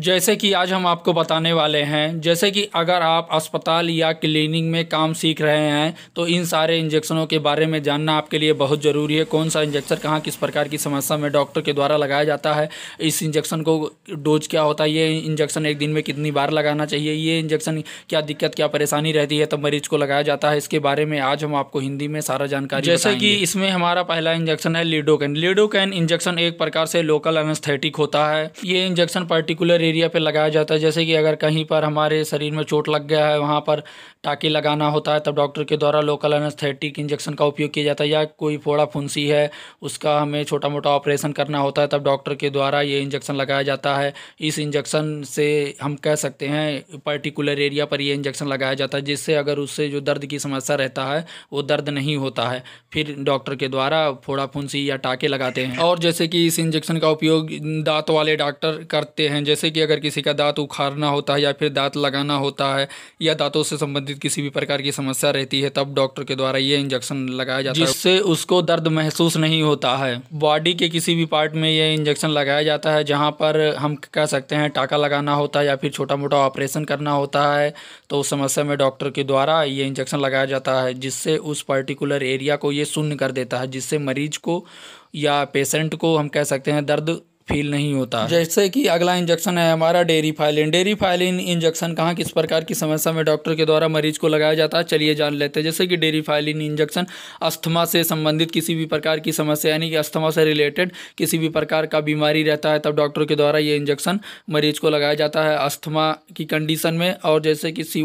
जैसे कि आज हम आपको बताने वाले हैं जैसे कि अगर आप अस्पताल या क्लिनिक में काम सीख रहे हैं तो इन सारे इंजेक्शनों के बारे में जानना आपके लिए बहुत ज़रूरी है कौन सा इंजेक्शन कहाँ किस प्रकार की समस्या में डॉक्टर के द्वारा लगाया जाता है इस इंजेक्शन को डोज क्या होता है ये इंजेक्शन एक दिन में कितनी बार लगाना चाहिए ये इंजेक्शन क्या दिक्कत क्या परेशानी रहती है तब मरीज को लगाया जाता है इसके बारे में आज हम आपको हिंदी में सारा जानकारी जैसे कि इसमें हमारा पहला इंजेक्शन है लीडोकैन लीडोकैन इंजेक्शन एक प्रकार से लोकल एनेस्थेटिक होता है ये इंजेक्शन पर्टिकुलर पर्टिकुलर एरिया पे लगाया जाता है जैसे कि अगर कहीं पर हमारे शरीर में चोट लग गया है वहाँ पर टाके लगाना होता है तब डॉक्टर के द्वारा लोकल एनेस्थेटिक इंजेक्शन का उपयोग किया जाता है या कोई फोड़ा फुंसी है उसका हमें छोटा मोटा ऑपरेशन करना होता है तब डॉक्टर के द्वारा ये इंजेक्शन लगाया जाता है इस इंजेक्शन से हम कह सकते हैं पर्टिकुलर एरिया पर यह इंजेक्शन लगाया जाता है जिससे अगर उससे जो दर्द की समस्या रहता है वो दर्द नहीं होता है फिर डॉक्टर के द्वारा फोड़ा फुंसी या टाके लगाते हैं और जैसे कि इस इंजेक्शन का उपयोग दांत वाले डॉक्टर करते हैं जैसे कि अगर किसी का दांत उखाड़ना होता है या फिर दांत लगाना होता है या दांतों से संबंधित किसी भी प्रकार की समस्या रहती है तब डॉक्टर के द्वारा ये इंजेक्शन लगाया जाता है जिससे उसको दर्द महसूस नहीं होता है बॉडी के किसी भी पार्ट में ये इंजेक्शन लगाया जाता है जहाँ पर हम कह सकते हैं टाका लगाना होता है या फिर छोटा मोटा ऑपरेशन करना होता है तो उस समस्या में डॉक्टर के द्वारा ये इंजेक्शन लगाया जाता है जिससे उस पर्टिकुलर एरिया को ये शून्य कर देता है जिससे मरीज को या पेशेंट को हम कह सकते हैं दर्द फील नहीं होता जैसे कि अगला इंजेक्शन है हमारा Deriphyllin Deriphyllin injection कहाँ किस प्रकार की समस्या में डॉक्टर के द्वारा मरीज को लगाया जाता है चलिए जान लेते हैं जैसे कि डेरी फाइलिन इंजेक्शन अस्थमा से संबंधित किसी भी प्रकार की समस्या यानी कि अस्थमा से रिलेटेड किसी भी प्रकार का बीमारी रहता है तब डॉक्टर के द्वारा ये इंजेक्शन मरीज को लगाया जाता है अस्थमा की कंडीशन में और जैसे कि सी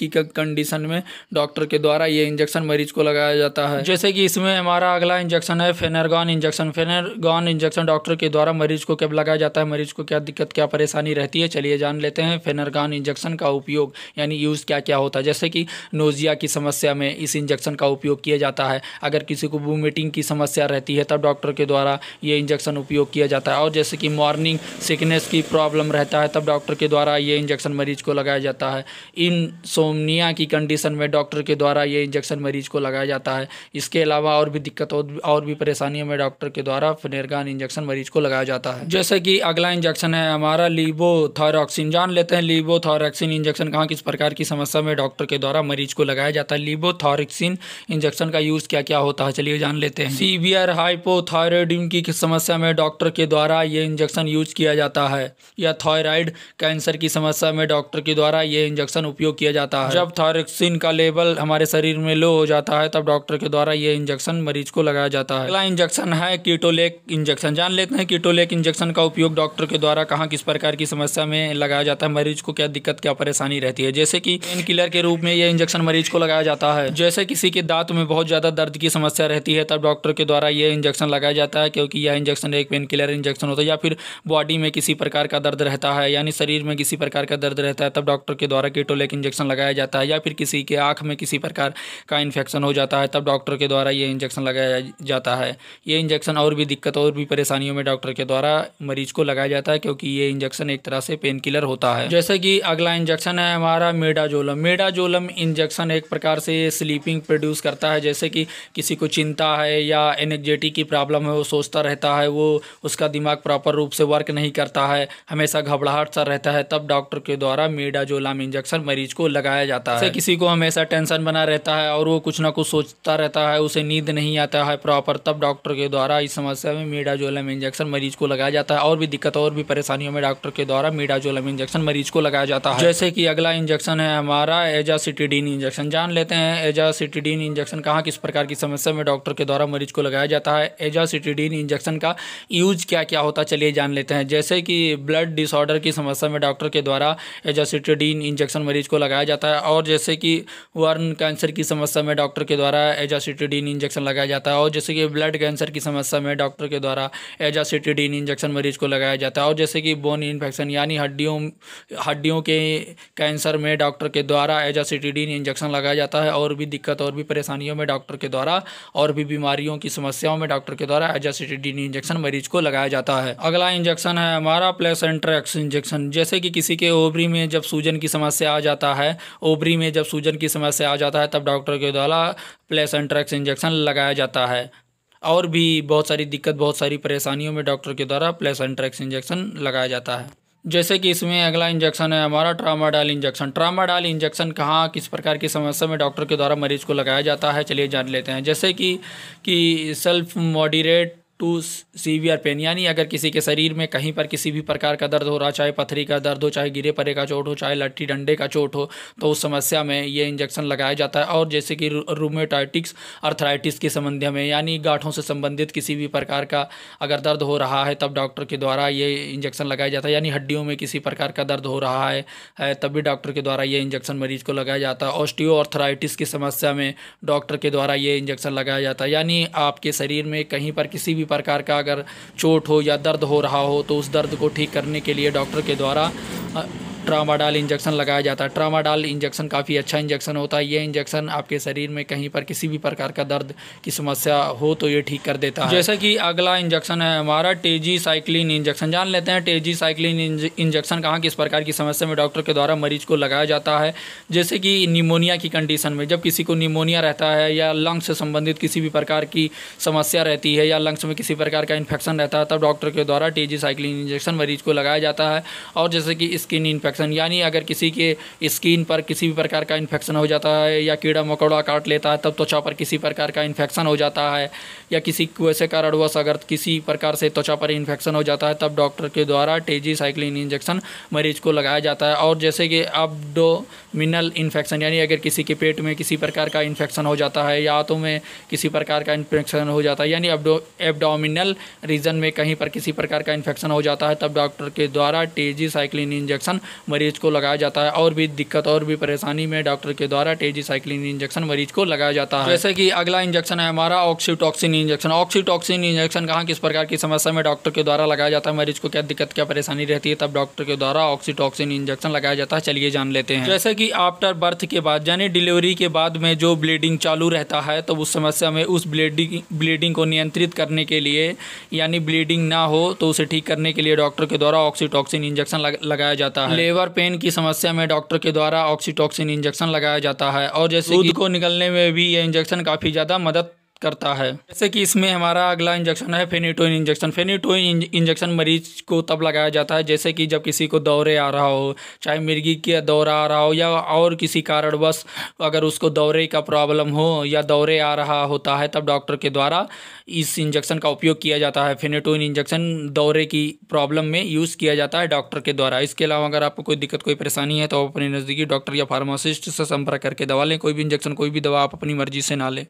की कंडीशन में डॉक्टर के द्वारा ये इंजेक्शन मरीज को लगाया जाता है जैसे कि इसमें हमारा अगला इंजेक्शन है Phenergan injection Phenergan injection doctor के द्वारा मरीज को कब लगाया जाता है मरीज को क्या दिक्कत क्या परेशानी रहती है चलिए जान लेते हैं फेनरगान इंजेक्शन का उपयोग यानी यूज़ क्या क्या होता है जैसे कि नोजिया की समस्या में इस इंजेक्शन का उपयोग किया जाता है अगर किसी को वोमिटिंग की समस्या रहती है तब डॉक्टर के द्वारा ये इंजेक्शन उपयोग किया जाता है और जैसे कि मॉर्निंग सिकनेस की प्रॉब्लम रहता है तब डॉक्टर के द्वारा ये इंजेक्शन मरीज को लगाया जाता है इन सोमनिया की कंडीशन में डॉक्टर के द्वारा ये इंजेक्शन मरीज को लगाया जाता है इसके अलावा और भी दिक्कत और भी परेशानियों में डॉक्टर के द्वारा फेनरगान इंजेक्शन मरीज को लगाया जाता है होता है जैसे कि अगला इंजेक्शन है हमारा लीबो थायरॉक्सिन जान लेते हैं लीबो थायरॉक्सिन इंजेक्शन कहाँ किस प्रकार की समस्या में डॉक्टर के द्वारा मरीज को लगाया जाता है लीबो थायरॉक्सिन इंजेक्शन का यूज़ क्या क्या होता है चलिए जान लेते हैं सीवियर हाइपोथायरॉयडिज्म की समस्या में डॉक्टर के द्वारा ये इंजेक्शन यूज किया जाता है या थायराइड कैंसर की समस्या में डॉक्टर के द्वारा ये इंजेक्शन उपयोग किया जाता है जब थायरॉक्सिन का लेवल हमारे शरीर में लो हो जाता है तब डॉक्टर के द्वारा ये इंजेक्शन मरीज को लगाया जाता है अगला इंजेक्शन है कीटोलेक इंजेक्शन जान लेते हैं कीटोलेक इंजेक्शन का उपयोग डॉक्टर के द्वारा कहाँ किस प्रकार की समस्या में लगाया जाता है मरीज को क्या दिक्कत क्या परेशानी रहती है जैसे कि पेन किलर के रूप में यह इंजेक्शन मरीज को लगाया जाता है जैसे किसी के दांत में बहुत ज़्यादा दर्द की समस्या रहती है तब डॉक्टर के द्वारा यह इंजेक्शन लगाया जाता है क्योंकि यह इंजेक्शन एक पेन किलर इंजेक्शन होता है या फिर बॉडी में किसी प्रकार का दर्द रहता है यानी शरीर में किसी प्रकार का दर्द रहता है तब डॉक्टर के द्वारा कीटोलेक इंजेक्शन लगाया जाता है या फिर किसी के आंख में किसी प्रकार का इन्फेक्शन हो जाता है तब डॉक्टर के द्वारा यह इंजेक्शन लगाया जाता है यह इंजेक्शन और भी दिक्कत और भी परेशानियों में डॉक्टर के द्वारा द्वारा मरीज को लगाया जाता है क्योंकि ये इंजेक्शन एक तरह से पेन किलर होता है जैसे कि अगला इंजेक्शन है हमारा मेडाजोलम मेडाजोलम इंजेक्शन एक प्रकार से स्लीपिंग प्रोड्यूस करता है जैसे कि किसी को चिंता है या एनर्जेटिक की प्रॉब्लम है वो सोचता रहता है वो उसका दिमाग प्रॉपर रूप से वर्क नहीं करता है हमेशा घबराहट सा रहता है तब डॉक्टर के द्वारा मेडाजोलम इंजेक्शन मरीज को लगाया जाता है किसी को हमेशा टेंशन बना रहता है और वो कुछ ना कुछ सोचता रहता है उसे नींद नहीं आता है प्रॉपर तब डॉक्टर के द्वारा इस समस्या में मेडाजोलम इंजेक्शन मरीज को लगाया जाता है और भी दिक्कत और भी परेशानियों में डॉक्टर के द्वारा मीडाजोलम इंजेक्शन मरीज को लगाया जाता है जैसे कि अगला इंजेक्शन है हमारा एजा इंजेक्शन जान लेते हैं एजा इंजेक्शन कहाँ किस प्रकार की समस्या में डॉक्टर के द्वारा मरीज को लगाया जाता है एजा इंजेक्शन का यूज क्या क्या होता चलिए जान लेते हैं जैसे कि ब्लड डिसऑर्डर की समस्या में डॉक्टर के द्वारा एजासिटीडीन इंजेक्शन मरीज को लगाया जाता है और जैसे कि वर्न कैंसर की समस्या में डॉक्टर के द्वारा एजासिटीडीन इंजेक्शन लगाया जाता है और जैसे कि ब्लड कैंसर की समस्या में डॉक्टर के द्वारा एजासिटीडीन इंजेक्शन मरीज को लगाया जाता है और जैसे कि बोन इन्फेक्शन यानी हड्डियों हड्डियों के कैंसर में डॉक्टर के द्वारा एजासिटीडीन इंजेक्शन लगाया जाता है और भी दिक्कत और भी परेशानियों में डॉक्टर के द्वारा और भी बीमारियों की समस्याओं में डॉक्टर के द्वारा एजासीटीडीन इंजेक्शन मरीज को लगाया जाता है अगला इंजेक्शन है हमारा प्लेसेंट्रैक्स इंजेक्शन जैसे कि किसी के ओबरी में जब सूजन की समस्या आ जाता है ओबरी में जब सूजन की समस्या आ जाता है तब डॉक्टर के द्वारा प्लेसेंट्रैक्स इंजेक्शन लगाया जाता है और भी बहुत सारी दिक्कत बहुत सारी परेशानियों में डॉक्टर के द्वारा प्लेसेंट्रैक्स इंजेक्शन लगाया जाता है जैसे कि इसमें अगला इंजेक्शन है हमारा ट्रामाडाल इंजेक्शन ट्रामाडाल इंजेक्शन कहाँ किस प्रकार की समस्या में डॉक्टर के द्वारा मरीज को लगाया जाता है चलिए जान लेते हैं जैसे कि कि self moderate to severe pain यानी अगर किसी के शरीर में कहीं पर किसी भी प्रकार का दर्द हो रहा चाहे पथरी का दर्द हो चाहे गिरे परे का चोट हो चाहे लट्ठी डंडे का चोट हो तो उस समस्या में ये इंजेक्शन लगाया जाता है और जैसे कि रूमेटाइटिक्स अर्थराइटिस के संबंध में यानी गांठों से संबंधित किसी भी प्रकार का अगर दर्द हो रहा है तब डॉक्टर के द्वारा ये इंजेक्शन लगाया जाता है यानी हड्डियों में किसी प्रकार का दर्द हो रहा है तब भी डॉक्टर के द्वारा ये इंजेक्शन मरीज को लगाया जाता है ऑस्टियो अर्थराइटिस की समस्या में डॉक्टर के द्वारा ये इंजेक्शन लगाया जाता है यानी आपके शरीर में कहीं पर किसी भी प्रकार का अगर चोट हो या दर्द हो रहा हो तो उस दर्द को ठीक करने के लिए डॉक्टर के द्वारा ट्रामाडाल इंजेक्शन लगाया जाता है ट्रामाडाल इंजेक्शन काफ़ी अच्छा इंजेक्शन होता है ये इंजेक्शन आपके शरीर में कहीं पर किसी भी प्रकार का दर्द की समस्या हो तो ये ठीक कर देता है जैसे कि अगला इंजेक्शन है हमारा टेजी साइक्लिन इंजेक्शन जान लेते हैं टेजी साइक्लिन इंजेक्शन कहाँ किस प्रकार की समस्या में डॉक्टर के द्वारा मरीज को लगाया जाता है जैसे कि निमोनिया की कंडीशन में जब किसी को निमोनिया रहता है या लंग्स से संबंधित किसी भी प्रकार की समस्या रहती है या लंग्स में किसी प्रकार का इन्फेक्शन रहता है तब डॉक्टर के द्वारा टेजी साइक्लिन इंजेक्शन मरीज को लगाया जाता है और जैसे कि स्किन इन्फेक्शन इन्फेक्शन यानी अगर किसी के स्किन पर किसी भी प्रकार का इन्फेक्शन हो जाता है या कीड़ा मकोड़ा काट लेता है तब त्वचा पर किसी प्रकार का इन्फेक्शन हो जाता है या किसी वैसे कारणवश अगर किसी प्रकार से त्वचा पर इन्फेक्शन हो जाता है तब डॉक्टर के द्वारा टेजी साइक्लिन इंजेक्शन मरीज को लगाया जाता है और जैसे कि अबडोमिनल इन्फेक्शन यानी अगर किसी के पेट में किसी प्रकार का इन्फेक्शन हो जाता है या हाथों में किसी प्रकार का इन्फेक्शन हो जाता है यानी एबडोमिनल रीजन में कहीं पर किसी प्रकार का इन्फेक्शन हो जाता है तब डॉक्टर के द्वारा टेजी साइक्लिन इंजेक्शन मरीज को लगाया जाता है और भी दिक्कत और भी परेशानी में डॉक्टर के द्वारा टेजी साइक्लिन इंजेक्शन मरीज को लगाया जाता है जैसे कि अगला इंजेक्शन है हमारा ऑक्सीटॉक्सिन इंजेक्शन ऑक्सीटॉक्सिन इंजेक्शन कहाँ किस प्रकार की समस्या में डॉक्टर के द्वारा लगाया जाता है मरीज को क्या दिक्कत क्या परेशानी रहती है तब डॉक्टर के द्वारा ऑक्सीटॉक्सिन इंजेक्शन लगाया जाता है चलिए जान लेते हैं जैसे कि आफ्टर बर्थ के बाद यानी डिलीवरी के बाद में जो ब्लीडिंग चालू रहता है तो उस समस्या में उस ब्लीडिंग ब्लीडिंग को नियंत्रित करने के लिए यानी ब्लीडिंग ना हो तो उसे ठीक करने के लिए डॉक्टर के द्वारा ऑक्सीटॉक्सिन इंजेक्शन लगाया जाता है लीवर पेन की समस्या में डॉक्टर के द्वारा ऑक्सीटॉक्सिन इंजेक्शन लगाया जाता है और जैसे दूध को निकलने में भी ये इंजेक्शन काफ़ी ज़्यादा मदद करता है जैसे कि इसमें हमारा अगला इंजेक्शन है फेनीटोइन इंजेक्शन फेनीटोइन इंजेक्शन मरीज को तब लगाया जाता है जैसे कि जब किसी को दौरे आ रहा हो चाहे मिर्गी के दौरा आ रहा हो या और किसी कारणवश अगर उसको दौरे का प्रॉब्लम हो या दौरे आ रहा होता है तब डॉक्टर के द्वारा इस इंजेक्शन का उपयोग किया जाता है फेनीटोइन इंजेक्शन दौरे की प्रॉब्लम में यूज़ किया जाता है डॉक्टर के द्वारा इसके अलावा अगर आपको कोई दिक्कत कोई परेशानी है तो आप अपने नज़दीकी डॉक्टर या फार्मासिस्ट से संपर्क करके दवा लें कोई भी इंजेक्शन कोई भी दवा आप अपनी मर्जी से ना लें